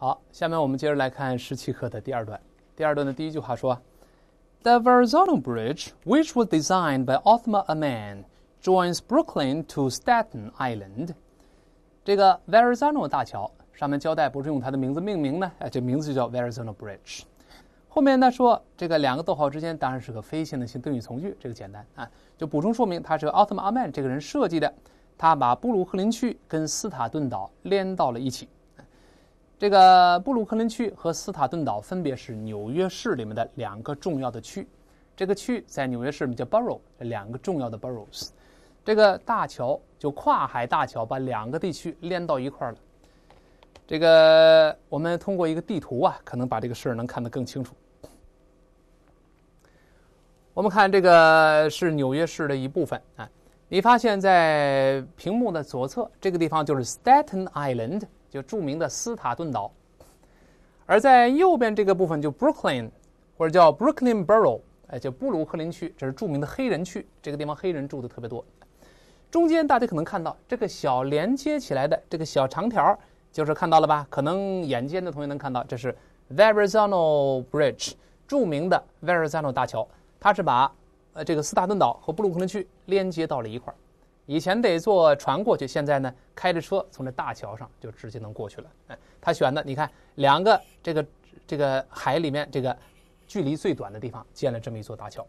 好，下面我们接着来看十七课的第二段。第二段的第一句话说：“The Verrazano Bridge, which was designed by Othma n Aman, joins Brooklyn to Staten Island.” 这个 Verrazano 大桥上面交代不是用它的名字命名呢？哎，这名字就叫 Verrazano Bridge。后面呢说，这个两个逗号之间当然是个非限定性定语从句，这个简单啊，就补充说明它是由奥特 m 阿曼这个人设计的，他把布鲁克林区跟斯塔顿岛连到了一起。这个布鲁克林区和斯塔顿岛分别是纽约市里面的两个重要的区，这个区在纽约市里面叫 borough，两个重要的 borrows，这个大桥就跨海大桥把两个地区连到一块了。这个我们通过一个地图啊，可能把这个事儿能看得更清楚。我们看这个是纽约市的一部分啊，你发现在屏幕的左侧这个地方就是 Staten Island。就著名的斯塔顿岛，而在右边这个部分就 Brooklyn，或者叫 Brooklyn Borough，哎，就布鲁克林区，这是著名的黑人区，这个地方黑人住的特别多。中间大家可能看到这个小连接起来的这个小长条，就是看到了吧？可能眼尖的同学能看到，这是 Verrazano Bridge，著名的 Verrazano 大桥，它是把呃这个斯塔顿岛和布鲁克林区连接到了一块儿。以前得坐船过去，现在呢，开着车从这大桥上就直接能过去了。哎，他选的，你看两个这个这个海里面这个距离最短的地方建了这么一座大桥。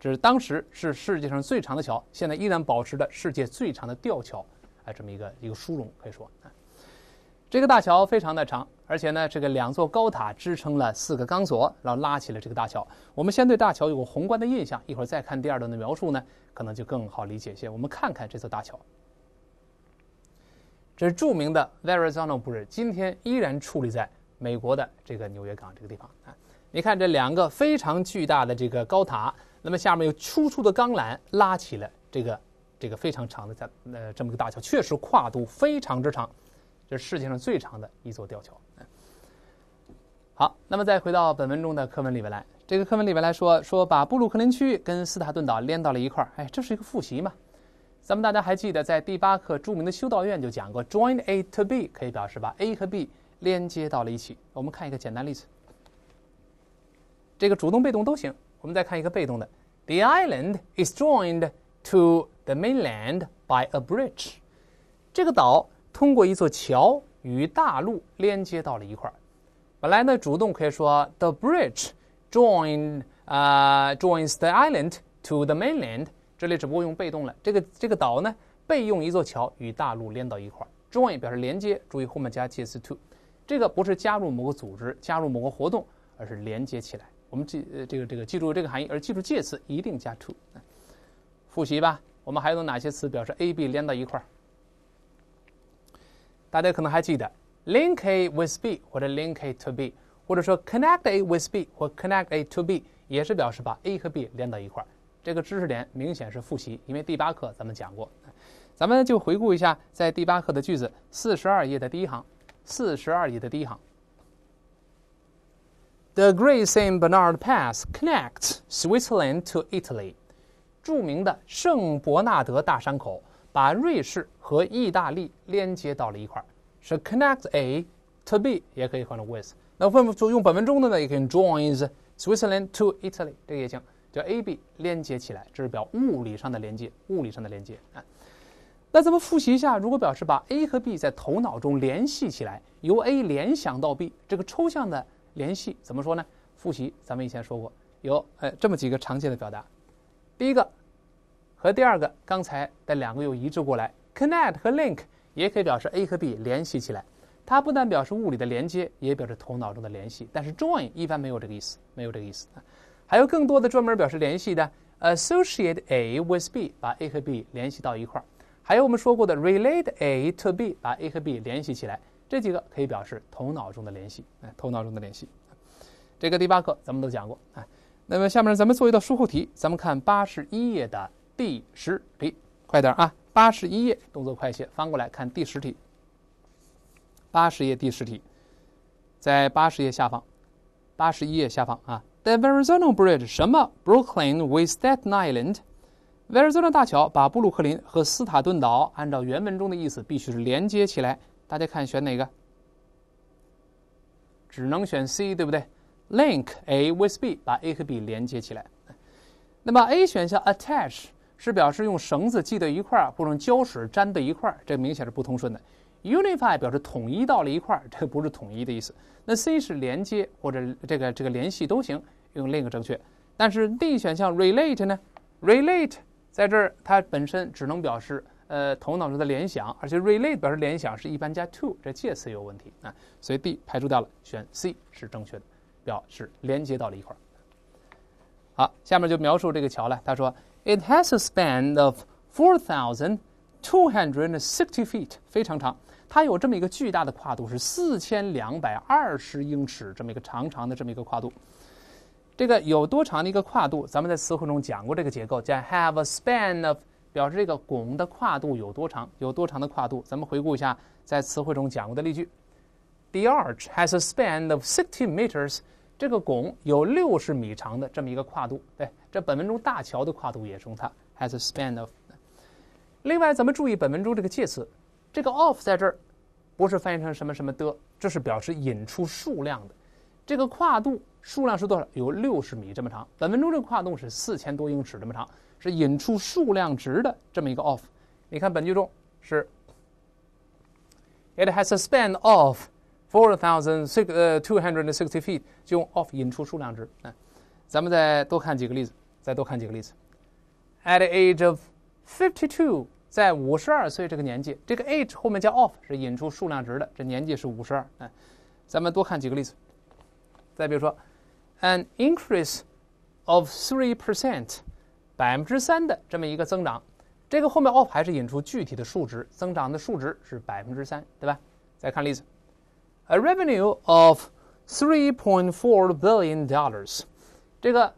这是当时是世界上最长的桥，现在依然保持着世界最长的吊桥哎，这么一个一个殊荣，可以说这个大桥非常的长，而且呢，这个两座高塔支撑了四个钢索，然后拉起了这个大桥。我们先对大桥有个宏观的印象，一会儿再看第二段的描述呢，可能就更好理解一些。我们看看这座大桥，这是著名的 Verizon Bridge，今天依然矗立在美国的这个纽约港这个地方啊。你看这两个非常巨大的这个高塔，那么下面有粗粗的钢缆拉起了这个这个非常长的这么个大桥，确实跨度非常之长。这是世界上最长的一座吊桥。好，那么再回到本文中的课文里面来，这个课文里面来说说把布鲁克林区跟斯塔顿岛连到了一块儿，哎，这是一个复习嘛？咱们大家还记得在第八课著名的修道院就讲过，join A to B 可以表示把 A 和 B 连接到了一起。我们看一个简单例子，这个主动被动都行。我们再看一个被动的：The island is joined to the mainland by a bridge。这个岛。通过一座桥与大陆连接到了一块儿。本来呢，主动可以说 The bridge j o i n 啊、h joins the island to the mainland。这里只不过用被动了。这个这个岛呢，被用一座桥与大陆连到一块儿。Join 表示连接，注意后面加介词 to。这个不是加入某个组织、加入某个活动，而是连接起来。我们记这个这个记住这个含义，而记住介词一定加 to。复习吧，我们还有哪些词表示 A B 连到一块儿？大家可能还记得，link a with b，或者 link a to b，或者说 connect a with b，或 connect a to b，也是表示把 a 和 b 连到一块儿。这个知识点明显是复习，因为第八课咱们讲过，咱们就回顾一下，在第八课的句子四十二页的第一行，四十二页的第一行。The Great Saint Bernard Pass connects Switzerland to Italy，著名的圣伯纳德大山口。把瑞士和意大利连接到了一块儿，是 connect A to B，也可以换成 with。那不就用本文中的呢，也可以 join Switzerland to Italy，这个也行，叫 A B 连接起来，这是表物理上的连接，物理上的连接啊。那咱们复习一下，如果表示把 A 和 B 在头脑中联系起来，由 A 联想到 B，这个抽象的联系怎么说呢？复习咱们以前说过，有哎这么几个常见的表达，第一个。和第二个刚才的两个又一致过来，connect 和 link 也可以表示 a 和 b 联系起来，它不但表示物理的连接，也表示头脑中的联系。但是 join 一般没有这个意思，没有这个意思。还有更多的专门表示联系的，associate a with b 把 a 和 b 联系到一块儿，还有我们说过的 relate a to b 把 a 和 b 联系起来，这几个可以表示头脑中的联系，哎，头脑中的联系。这个第八课咱们都讲过，啊。那么下面咱们做一道书后题，咱们看八十一页的。第十题，快点啊！八十一页，动作快些，翻过来看第十题。八十页第十题，在八十页下方，八十一页下方啊。The Verzano r a Bridge 什么 Brooklyn with Staten Island？Verzano 大桥把布鲁克林和斯塔顿岛，按照原文中的意思，必须是连接起来。大家看，选哪个？只能选 C，对不对？Link A with B，把 A 和 B 连接起来。那么 A 选项 Attach。是表示用绳子系在一块儿，或者胶水粘在一块儿，这明显是不通顺的。Unify 表示统一到了一块儿，这不是统一的意思。那 C 是连接或者这个这个联系都行，用另一个正确。但是 D 选项 relate 呢？relate 在这儿它本身只能表示呃头脑中的联想，而且 relate 表示联想是一般加 to，这介词有问题啊，所以 D 排除掉了，选 C 是正确的，表示连接到了一块儿。好，下面就描述这个桥了，他说。It has a span of four thousand two hundred sixty feet，非常长。它有这么一个巨大的跨度，是四千两百二十英尺，这么一个长长的这么一个跨度。这个有多长的一个跨度？咱们在词汇中讲过这个结构，叫 have a span of，表示这个拱的跨度有多长，有多长的跨度。咱们回顾一下，在词汇中讲过的例句：The arch has a span of sixty meters。这个拱有六十米长的这么一个跨度，对。这本文中，大桥的跨度也用它 has a span of。另外，咱们注意本文中这个介词，这个 of 在这儿不是翻译成什么什么的，这是表示引出数量的。这个跨度数量是多少？有六十米这么长。本文中这个跨度是四千多英尺这么长，是引出数量值的这么一个 of。你看本句中是 it has a span of four thousand six two hundred and sixty feet，就用 of 引出数量值。哎，咱们再多看几个例子。再多看几个例子。At the age of fifty-two，在五十二岁这个年纪，这个 age 后面加 of 是引出数量值的，这年纪是五十二。哎，咱们多看几个例子。再比如说，an increase of three percent，百分之三的这么一个增长，这个后面 of 还是引出具体的数值，增长的数值是百分之三，对吧？再看例子，a revenue of three point four billion dollars，这个。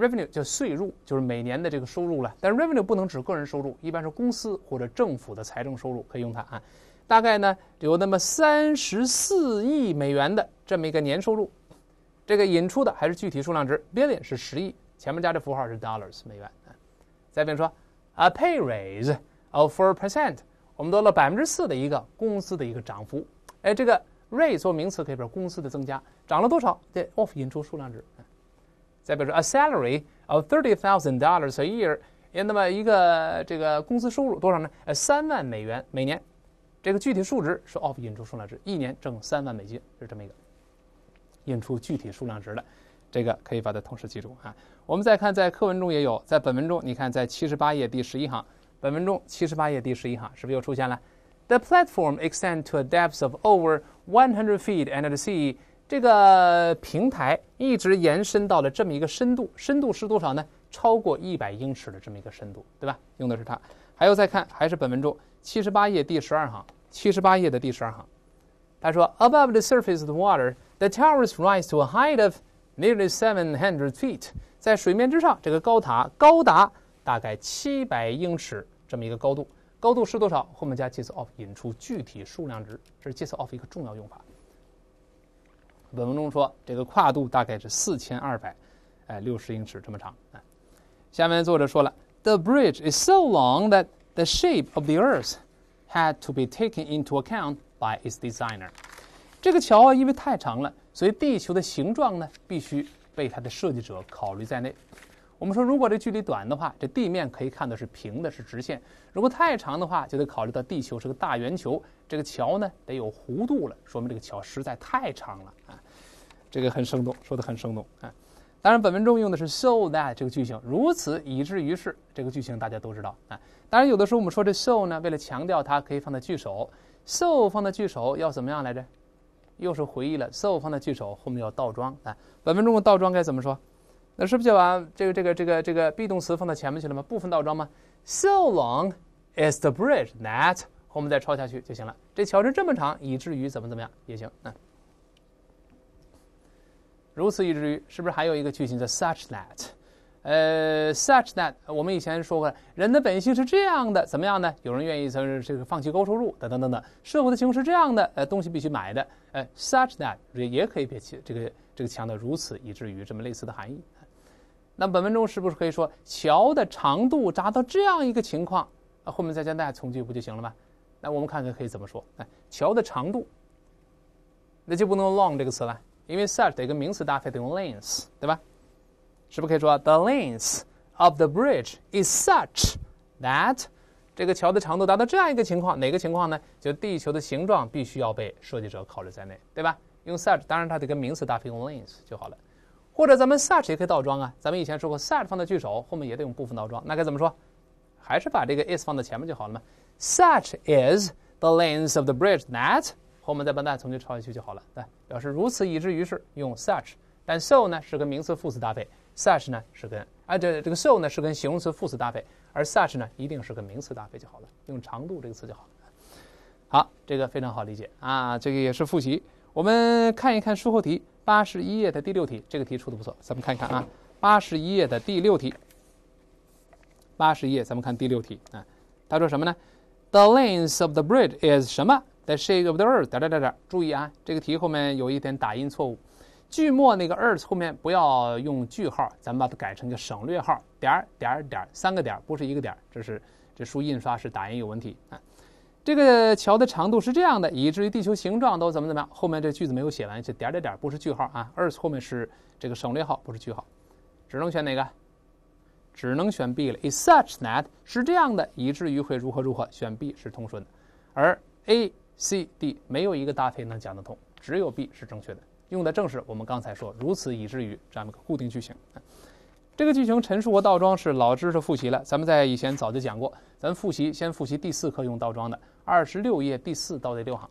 Revenue 叫税入，就是每年的这个收入了。但 Revenue 不能指个人收入，一般是公司或者政府的财政收入，可以用它啊。大概呢有那么三十四亿美元的这么一个年收入。这个引出的还是具体数量值，billion 是十亿，前面加的符号是 dollars 美元啊。再比如说，a pay raise of four percent，我们得了百分之四的一个公司的一个涨幅。哎，这个 raise 做名词可以表示公司的增加，涨了多少？这 of 引出数量值。再比如说，a salary of thirty thousand dollars a year，那么一个这个工资收入多少呢？呃，三万美元每年。这个具体数值是 off 引出数量值，一年挣三万美金，是这么一个引出具体数量值的。这个可以把它同时记住啊。我们再看，在课文中也有，在本文中，你看，在七十八页第十一行，本文中七十八页第十一行是不是又出现了？The platform extends to a depth of over one hundred feet under the sea。这个平台一直延伸到了这么一个深度，深度是多少呢？超过一百英尺的这么一个深度，对吧？用的是它。还有再看，还是本文中七十八页第十二行，七十八页的第十二行，他说：Above the surface of water, the tower s r i s e to a height of nearly seven hundred feet。在水面之上，这个高塔高达大概七百英尺这么一个高度。高度是多少？后面加介词 of 引出具体数量值，这是介词 of 一个重要用法。本文中说，这个跨度大概是四千二百，哎，六十英尺这么长啊。下面作者说了，The bridge is so long that the shape of the Earth had to be taken into account by its designer。这个桥啊，因为太长了，所以地球的形状呢，必须被它的设计者考虑在内。我们说，如果这距离短的话，这地面可以看到是平的，是直线；如果太长的话，就得考虑到地球是个大圆球，这个桥呢，得有弧度了，说明这个桥实在太长了啊。这个很生动，说的很生动啊！当然，本文中用的是 so that 这个句型，如此以至于是这个句型，大家都知道啊。当然，有的时候我们说这 so 呢，为了强调它，可以放在句首。so 放在句首要怎么样来着？又是回忆了。so 放在句首后面要倒装啊。本文中的倒装该怎么说？那是不是就把这个这个这个这个 be 动词放到前面去了吗？部分倒装吗？So long as the bridge that 后面再抄下去就行了。这桥是这么长，以至于怎么怎么样也行啊。如此以至于，是不是还有一个句型叫 such that？呃，such that，我们以前说过，人的本性是这样的，怎么样呢？有人愿意从这个放弃高收入，等等等等。社会的情况是这样的，呃，东西必须买的，呃，such that 也也可以别起这个这个强调如此以至于这么类似的含义。那本文中是不是可以说桥的长度达到这样一个情况？后面再加 that 从句不就行了吗？那我们看看可以怎么说？哎，桥的长度，那就不能用 long 这个词了。因为 such 得跟名词搭配，得用 lengths，对吧？是不是可以说 the length of the bridge is such that 这个桥的长度达到这样一个情况？哪个情况呢？就地球的形状必须要被设计者考虑在内，对吧？用 such，当然它得跟名词搭配用 lengths 就好了。或者咱们 such 也可以倒装啊。咱们以前说过，such 放在句首，后面也得用部分倒装，那该怎么说？还是把这个 is 放在前面就好了嘛。Such is the length of the bridge that 我们再把那从句抄下去就好了。对，表示如此以至于是用 such，但 so 呢是跟名词副词搭配，such 呢是跟，啊这这个 so 呢是跟形容词副词搭配，而 such 呢一定是个名词搭配就好了，用长度这个词就好了。好，这个非常好理解啊，这个也是复习。我们看一看书后题八十一页的第六题，这个题出的不错，咱们看一看啊，八十一页的第六题，八十页咱们看第六题啊，他说什么呢？The length of the bridge is 什么？再 e 一个不倒二点点点，注意啊，这个题后面有一点打印错误，句末那个 earth 后面不要用句号，咱们把它改成个省略号，点点点三个点，不是一个点，这是这书印刷是打印有问题啊。这个桥的长度是这样的，以至于地球形状都怎么怎么样，后面这句子没有写完，就点点点不是句号啊，earth 后面是这个省略号，不是句号，只能选哪个？只能选 B 了。Is such that 是这样的，以至于会如何如何，选 B 是通顺的，而 A。C、D 没有一个搭配能讲得通，只有 B 是正确的。用的正是我们刚才说如此以至于这一个固定句型。这个句型陈述和倒装是老知识复习了，咱们在以前早就讲过。咱复习先复习第四课用倒装的二十六页第四到第六行，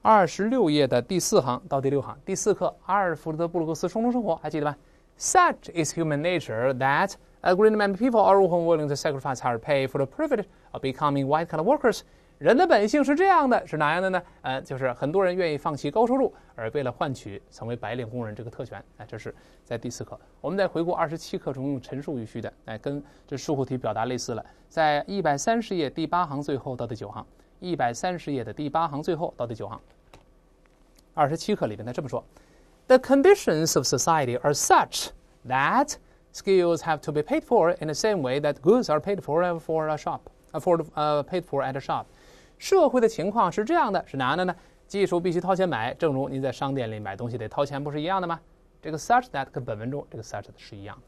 二十六页的第四行到第六行第四课阿尔弗德布鲁克斯双重生活还记得吧 s u c h is human nature that a great many people are willing to sacrifice h i h e r pay for the privilege of becoming white-collar workers. 人的本性是这样的，是哪样的呢？呃，就是很多人愿意放弃高收入，而为了换取成为白领工人这个特权。哎，这是在第四课。我们再回顾二十七课中用陈述语序的，哎，跟这术后题表达类似了。在一百三十页第八行最后到第九行，一百三十页的第八行最后到第九行。二十七课里边，他这么说：The conditions of society are such that skills have to be paid for in the same way that goods are paid for for a shop, a for f uh paid for at a shop. 社会的情况是这样的，是哪样的呢？技术必须掏钱买，正如您在商店里买东西得掏钱，不是一样的吗？这个 such that 跟本文中这个 such 是一样的。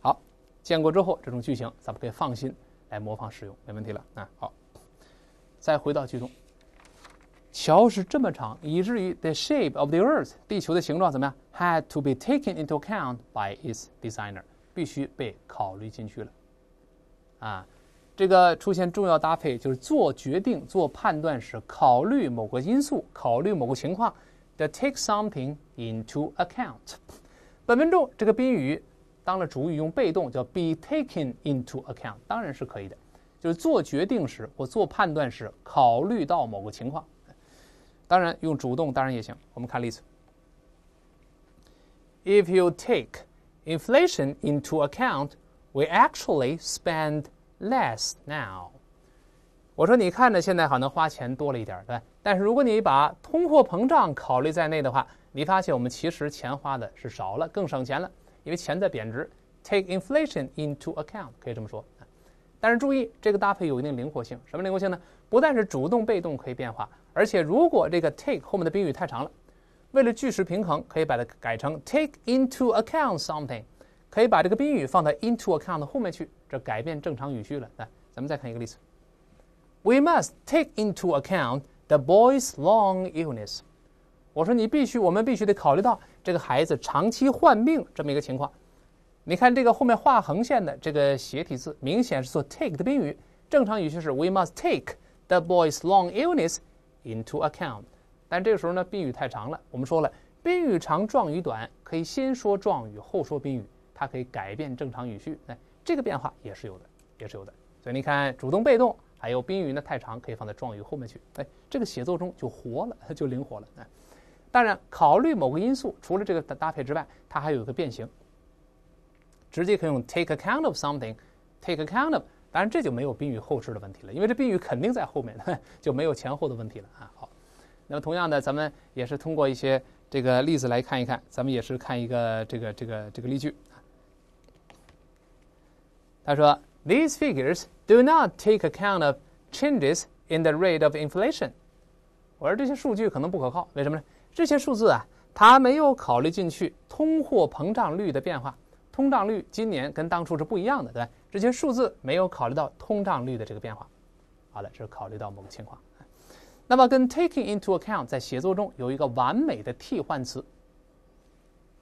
好，见过之后，这种句型咱们可以放心来模仿使用，没问题了啊。好，再回到句中，桥是这么长，以至于 the shape of the earth，地球的形状怎么样，had to be taken into account by its designer，必须被考虑进去了，啊。这个出现重要搭配，就是做决定、做判断时考虑某个因素、考虑某个情况 t h e t a k e something into account。本文中这个宾语当了主语，用被动叫 be taken into account，当然是可以的。就是做决定时或做判断时考虑到某个情况，当然用主动当然也行。我们看例子：If you take inflation into account, we actually spend. Less now，我说你看着现在好像花钱多了一点，对吧？但是如果你把通货膨胀考虑在内的话，你发现我们其实钱花的是少了，更省钱了，因为钱在贬值。Take inflation into account，可以这么说。但是注意，这个搭配有一定灵活性。什么灵活性呢？不但是主动被动可以变化，而且如果这个 take 后面的宾语太长了，为了句式平衡，可以把它改成 take into account something。可以把这个宾语放到 into account 后面去，这改变正常语序了。来，咱们再看一个例子：We must take into account the boy's long illness。我说你必须，我们必须得考虑到这个孩子长期患病这么一个情况。你看这个后面画横线的这个斜体字，明显是做 take 的宾语。正常语序是 we must take the boy's long illness into account。但这个时候呢，宾语太长了。我们说了，宾语长，状语短，可以先说状语，后说宾语。它可以改变正常语序，哎，这个变化也是有的，也是有的。所以你看，主动、被动，还有宾语呢，太长可以放在状语后面去，哎，这个写作中就活了，就灵活了。哎，当然，考虑某个因素，除了这个的搭配之外，它还有个变形，直接可以用 take account of something，take account of。当然，这就没有宾语后置的问题了，因为这宾语肯定在后面，就没有前后的问题了啊。好，那么同样的，咱们也是通过一些这个例子来看一看，咱们也是看一个这个这个这个例句。他说：“These figures do not take account of changes in the rate of inflation。”我说：“这些数据可能不可靠，为什么呢？这些数字啊，它没有考虑进去通货膨胀率的变化。通胀率今年跟当初是不一样的，对吧？这些数字没有考虑到通胀率的这个变化。”好的，这是考虑到某个情况。那么，跟 “taking into account” 在写作中有一个完美的替换词，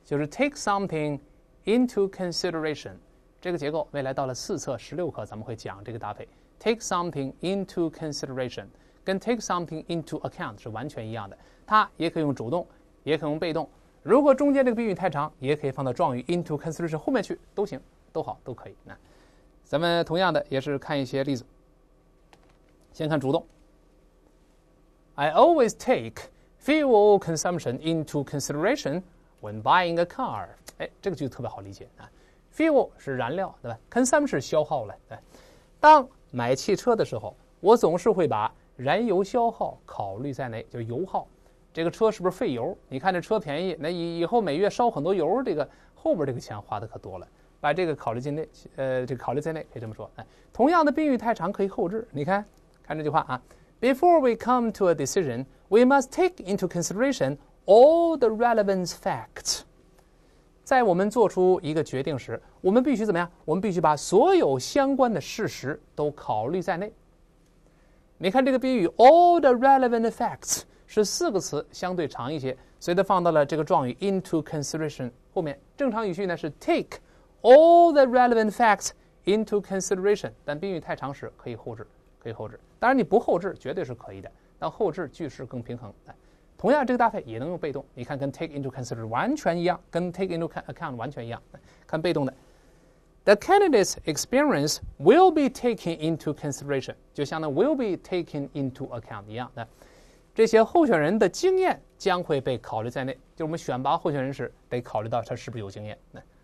就是 “take something into consideration”。这个结构，未来到了四册十六课，咱们会讲这个搭配。Take something into consideration 跟 take something into account 是完全一样的，它也可以用主动，也可以用被动。如果中间这个宾语太长，也可以放到状语 into consideration 后面去，都行，都好，都可以。那咱们同样的也是看一些例子。先看主动。I always take fuel consumption into consideration when buying a car。哎，这个句子特别好理解啊。u s l 是燃料，对吧 c o n s u m p t i o 是消耗了，对。当买汽车的时候，我总是会把燃油消耗考虑在内，就油耗，这个车是不是费油？你看这车便宜，那以以后每月烧很多油，这个后边这个钱花的可多了，把这个考虑进内，呃，这个考虑在内可以这么说，哎，同样的宾语太长可以后置，你看，看这句话啊，Before we come to a decision，we must take into consideration all the relevant facts。在我们做出一个决定时，我们必须怎么样？我们必须把所有相关的事实都考虑在内。你看这个宾语 all the relevant facts 是四个词，相对长一些，所以它放到了这个状语 into consideration 后面。正常语序呢是 take all the relevant facts into consideration，但宾语太长时可以后置，可以后置。当然你不后置绝对是可以的，但后置句式更平衡。来。同样，这个搭配也能用被动，你看，跟 take into consideration 完全一样，跟 take into account 完全一样。看被动的，The candidate's experience will be taken into consideration，就相当于 will be taken into account 一样的。这些候选人的经验将会被考虑在内，就我们选拔候选人时得考虑到他是不是有经验。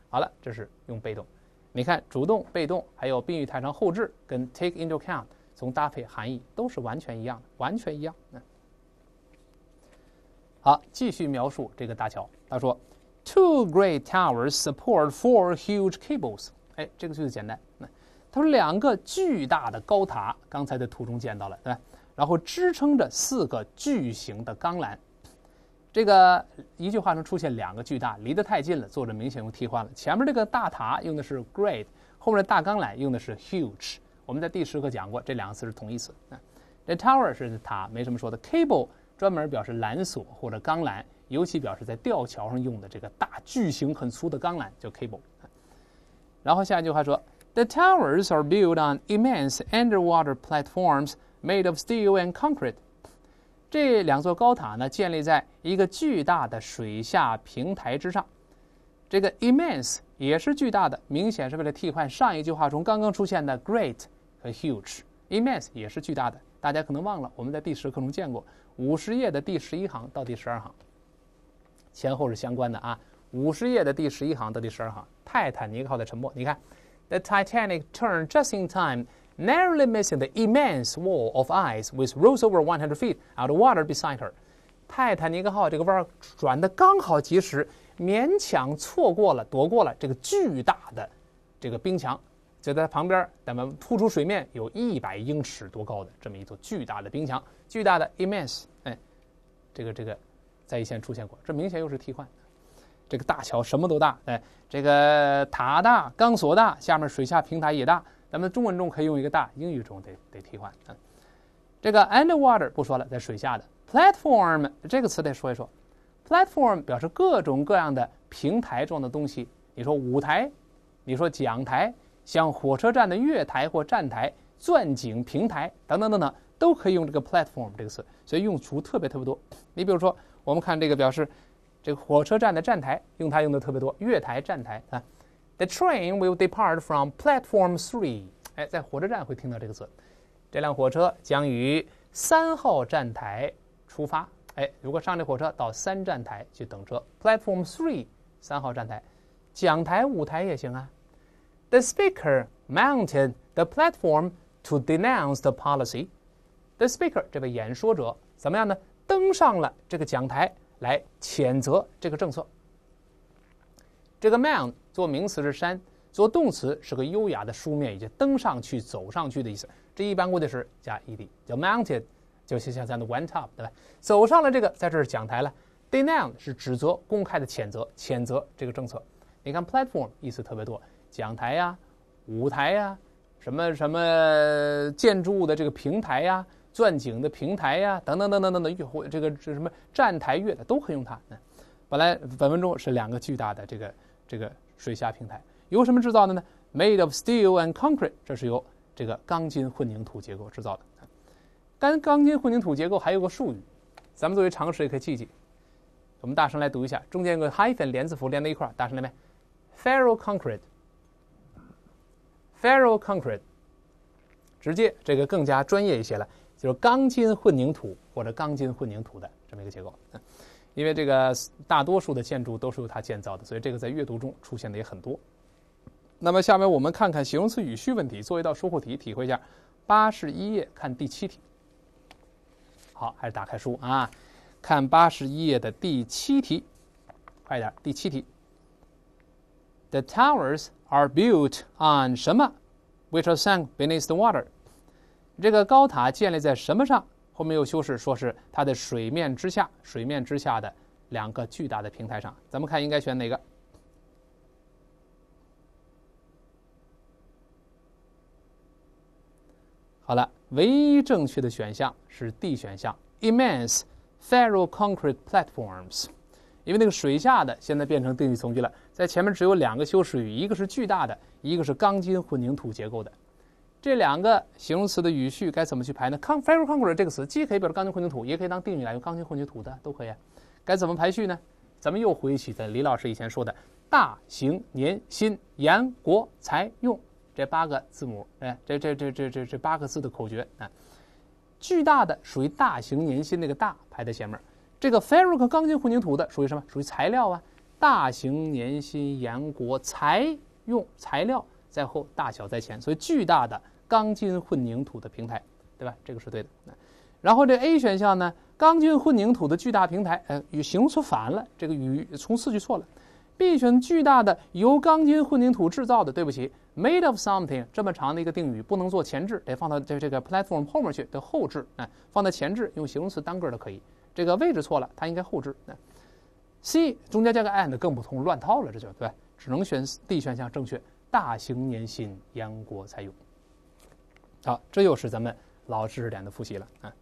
好了，这是用被动。你看，主动、被动，还有宾语态上后置，跟 take into account 从搭配含义都是完全一样的，完全一样。好，继续描述这个大桥。他说：“Two great towers support four huge cables。”哎，这个句子简单。那他说两个巨大的高塔，刚才在图中见到了，对吧？然后支撑着四个巨型的钢缆。这个一句话中出现两个巨大，离得太近了。作者明显用替换了。前面这个大塔用的是 “great”，后面的大钢缆用的是 “huge”。我们在第十课讲过，这两个词是同义词。那这 tower 是塔，没什么说的。Cable。专门表示缆索或者钢缆，尤其表示在吊桥上用的这个大巨型、很粗的钢缆叫 cable。然后下一句话说：“The towers are built on immense underwater platforms made of steel and concrete。”这两座高塔呢，建立在一个巨大的水下平台之上。这个 “immense” 也是巨大的，明显是为了替换上一句话中刚刚出现的 “great” 和 “huge”。immense 也是巨大的。大家可能忘了，我们在第十课中见过五十页的第十一行到第十二行，前后是相关的啊。五十页的第十一行到第十二行，《泰坦尼克号》的沉没。你看，The Titanic turned just in time, narrowly missing the immense wall of ice with roofs over one hundred feet out of water beside her。泰坦尼克号这个弯转的刚好及时，勉强错过了，躲过了这个巨大的这个冰墙。就在它旁边，咱们突出水面有一百英尺多高的这么一座巨大的冰墙，巨大的 immense，哎，这个这个，在以前出现过，这明显又是替换。这个大桥什么都大，哎，这个塔大，钢索大，下面水下平台也大。咱们中文中可以用一个大，英语中得得替换。嗯，这个 underwater 不说了，在水下的 platform 这个词得说一说，platform 表示各种各样的平台状的东西，你说舞台，你说讲台。像火车站的月台或站台、钻井平台等等等等，都可以用这个 platform 这个词，所以用处特别特别多。你比如说，我们看这个表示这个火车站的站台，用它用的特别多，月台、站台啊。The train will depart from platform three。哎，在火车站会听到这个词，这辆火车将于三号站台出发。哎，如果上这火车到三站台去等车，platform three，三号站台。讲台、舞台也行啊。The speaker mounted the platform to denounce the policy. The speaker，这位演说者怎么样呢？登上了这个讲台来谴责这个政策。这个 mount 做名词是山，做动词是个优雅的书面语，就登上去、走上去的意思。这一般过去时加 ed，叫 mounted，就就像咱的 went up，对吧？走上了这个，在这儿讲台了。Denounce 是指责、公开的谴责，谴责这个政策。你看 platform 意思特别多。讲台呀，舞台呀，什么什么建筑物的这个平台呀，钻井的平台呀，等等等等等等，这个这什么站台月的都可以用它。本来本文中是两个巨大的这个这个水下平台，由什么制造的呢？Made of steel and concrete，这是由这个钢筋混凝土结构制造的。干钢筋混凝土结构还有个术语，咱们作为常识也可以记记。我们大声来读一下，中间有个 hyphen 连字符连在一块，大声来点，Ferroconcrete。Ferroconcrete，直接这个更加专业一些了，就是钢筋混凝土或者钢筋混凝土的这么一个结构。因为这个大多数的建筑都是由它建造的，所以这个在阅读中出现的也很多。那么下面我们看看形容词语序问题，做一道收获题，体会一下。八十一页，看第七题。好，还是打开书啊，看八十一页的第七题。快点，第七题。The towers. Are built on 什么，which are sunk beneath the water。这个高塔建立在什么上？后面又修饰说是它的水面之下，水面之下的两个巨大的平台上。咱们看应该选哪个？好了，唯一正确的选项是 D 选项，immense, ferro concrete platforms。因为那个水下的现在变成定语从句了。在前面只有两个修饰语，一个是巨大的，一个是钢筋混凝土结构的。这两个形容词的语序该怎么去排呢 c o n f e r n c e r 这个词既可以表示钢筋混凝土，也可以当定语来用，钢筋混凝土的都可以啊。该怎么排序呢？咱们又回忆起在李老师以前说的“大型年薪严国才用”这八个字母，哎，这这这这这这八个字的口诀啊。巨大的属于大型年薪那个大排在前面，这个 f e r r o c o n 钢筋混凝土的属于什么？属于材料啊。大型年薪严国材用材料在后，大小在前，所以巨大的钢筋混凝土的平台，对吧？这个是对的。然后这 A 选项呢，钢筋混凝土的巨大平台，呃，与形容词反了，这个语从次句错了。B 选巨大的由钢筋混凝土制造的，对不起，made of something 这么长的一个定语不能做前置，得放到这这个 platform 后面去，得后置。哎，放在前置用形容词单个的可以，这个位置错了，它应该后置。C 中间加个 and 更不通乱套了，这就对，只能选 D 选项正确。大型年薪，燕国才有。好，这又是咱们老知识点的复习了啊。